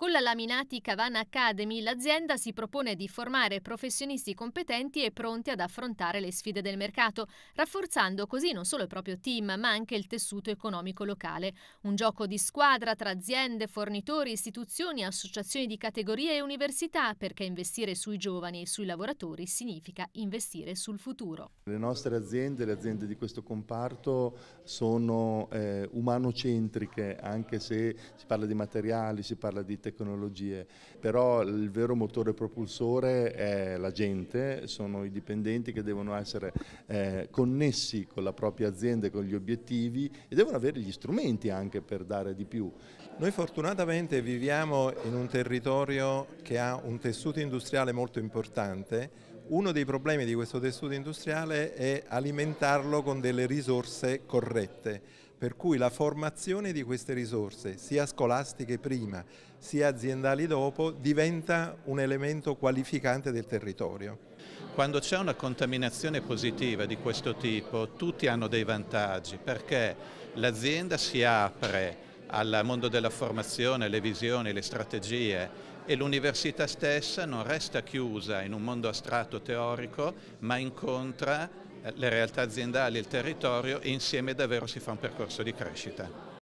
Con la Laminati Cavana Academy l'azienda si propone di formare professionisti competenti e pronti ad affrontare le sfide del mercato, rafforzando così non solo il proprio team ma anche il tessuto economico locale. Un gioco di squadra tra aziende, fornitori, istituzioni, associazioni di categorie e università perché investire sui giovani e sui lavoratori significa investire sul futuro. Le nostre aziende, le aziende di questo comparto sono eh, umanocentriche anche se si parla di materiali, si parla di tecnologie tecnologie, però il vero motore propulsore è la gente, sono i dipendenti che devono essere eh, connessi con la propria azienda e con gli obiettivi e devono avere gli strumenti anche per dare di più. Noi fortunatamente viviamo in un territorio che ha un tessuto industriale molto importante, uno dei problemi di questo tessuto industriale è alimentarlo con delle risorse corrette, per cui la formazione di queste risorse, sia scolastiche prima, sia aziendali dopo, diventa un elemento qualificante del territorio. Quando c'è una contaminazione positiva di questo tipo, tutti hanno dei vantaggi, perché l'azienda si apre al mondo della formazione, le visioni, le strategie, e l'università stessa non resta chiusa in un mondo astratto teorico, ma incontra eh, le realtà aziendali, il territorio e insieme davvero si fa un percorso di crescita.